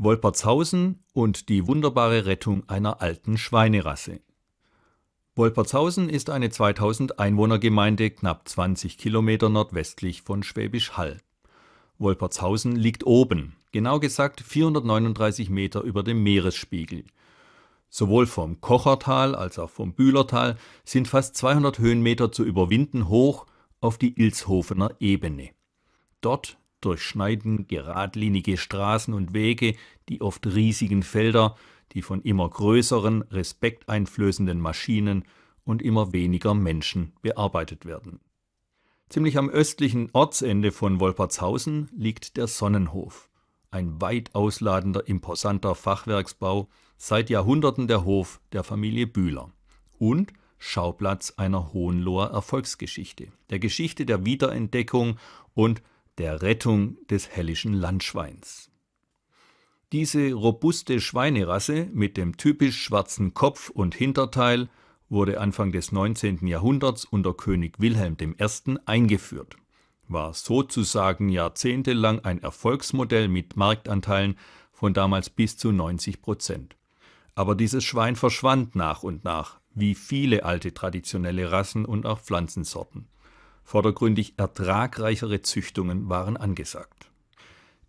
Wolpertshausen und die wunderbare Rettung einer alten Schweinerasse. Wolpertshausen ist eine 2000 Einwohnergemeinde knapp 20 Kilometer nordwestlich von Schwäbisch Hall. Wolpertshausen liegt oben, genau gesagt 439 Meter über dem Meeresspiegel. Sowohl vom Kochertal als auch vom Bühlertal sind fast 200 Höhenmeter zu überwinden hoch auf die Ilshofener Ebene. Dort durchschneiden geradlinige Straßen und Wege die oft riesigen Felder, die von immer größeren, respekteinflößenden Maschinen und immer weniger Menschen bearbeitet werden. Ziemlich am östlichen Ortsende von Wolpertshausen liegt der Sonnenhof, ein weit ausladender, imposanter Fachwerksbau, seit Jahrhunderten der Hof der Familie Bühler und Schauplatz einer Hohenloher Erfolgsgeschichte, der Geschichte der Wiederentdeckung und der Rettung des hellischen Landschweins. Diese robuste Schweinerasse mit dem typisch schwarzen Kopf und Hinterteil wurde Anfang des 19. Jahrhunderts unter König Wilhelm I. eingeführt, war sozusagen jahrzehntelang ein Erfolgsmodell mit Marktanteilen von damals bis zu 90 Prozent. Aber dieses Schwein verschwand nach und nach, wie viele alte traditionelle Rassen und auch Pflanzensorten. Vordergründig ertragreichere Züchtungen waren angesagt.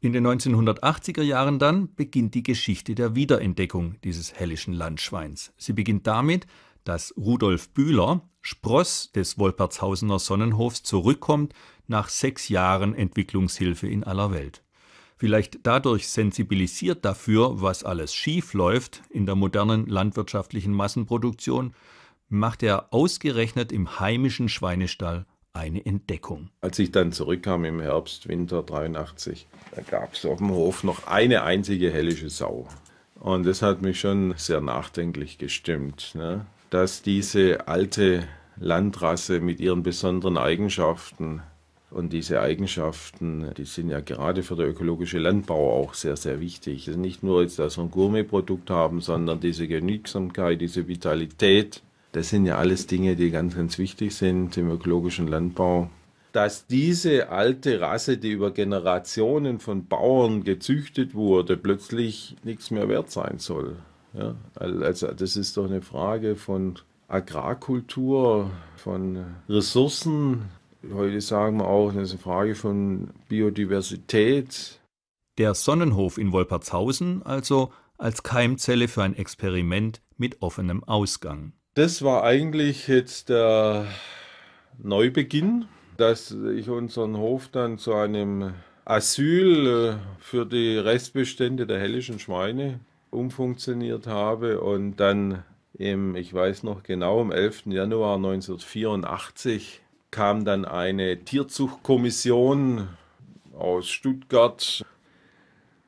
In den 1980er Jahren dann beginnt die Geschichte der Wiederentdeckung dieses hellischen Landschweins. Sie beginnt damit, dass Rudolf Bühler, Spross des Wolpertshausener Sonnenhofs, zurückkommt nach sechs Jahren Entwicklungshilfe in aller Welt. Vielleicht dadurch sensibilisiert dafür, was alles schief läuft in der modernen landwirtschaftlichen Massenproduktion, macht er ausgerechnet im heimischen Schweinestall eine Entdeckung. Als ich dann zurückkam im Herbst, Winter 83, da gab es auf dem Hof noch eine einzige hellische Sau. Und das hat mich schon sehr nachdenklich gestimmt, ne? dass diese alte Landrasse mit ihren besonderen Eigenschaften und diese Eigenschaften, die sind ja gerade für den ökologischen Landbau auch sehr, sehr wichtig. Also nicht nur jetzt, dass wir ein Gourmetprodukt haben, sondern diese Genügsamkeit, diese Vitalität, das sind ja alles Dinge, die ganz, ganz wichtig sind im ökologischen Landbau. Dass diese alte Rasse, die über Generationen von Bauern gezüchtet wurde, plötzlich nichts mehr wert sein soll. Ja? Also das ist doch eine Frage von Agrarkultur, von Ressourcen. Heute sagen wir auch, das ist eine Frage von Biodiversität. Der Sonnenhof in Wolpertshausen also als Keimzelle für ein Experiment mit offenem Ausgang das war eigentlich jetzt der Neubeginn, dass ich unseren Hof dann zu einem Asyl äh, für die Restbestände der hellischen Schweine umfunktioniert habe und dann im, ich weiß noch genau, am 11. Januar 1984 kam dann eine Tierzuchtkommission aus Stuttgart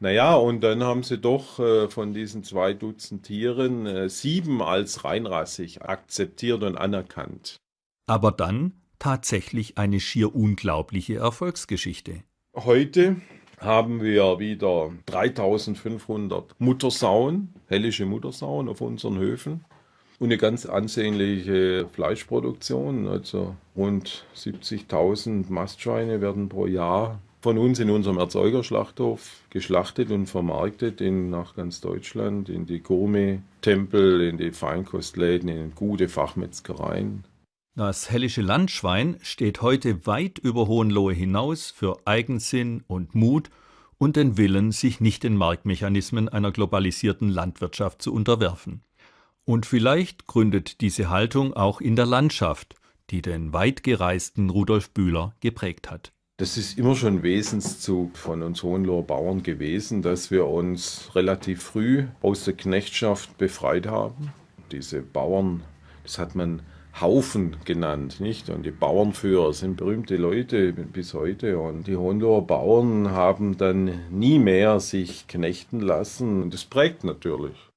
naja, und dann haben sie doch äh, von diesen zwei Dutzend Tieren äh, sieben als reinrassig akzeptiert und anerkannt. Aber dann tatsächlich eine schier unglaubliche Erfolgsgeschichte. Heute haben wir wieder 3500 Muttersauen, hellische Muttersauen auf unseren Höfen und eine ganz ansehnliche Fleischproduktion. Also rund 70.000 Mastschweine werden pro Jahr von uns in unserem Erzeugerschlachthof geschlachtet und vermarktet in, nach ganz Deutschland, in die Gourmet-Tempel, in die Feinkostläden, in gute Fachmetzgereien. Das hellische Landschwein steht heute weit über Hohenlohe hinaus für Eigensinn und Mut und den Willen, sich nicht den Marktmechanismen einer globalisierten Landwirtschaft zu unterwerfen. Und vielleicht gründet diese Haltung auch in der Landschaft, die den weitgereisten Rudolf Bühler geprägt hat. Das ist immer schon Wesenszug von uns Hohenloher Bauern gewesen, dass wir uns relativ früh aus der Knechtschaft befreit haben. Diese Bauern, das hat man Haufen genannt, nicht? Und die Bauernführer sind berühmte Leute bis heute. Und die Hohenloher Bauern haben dann nie mehr sich knechten lassen. Und das prägt natürlich.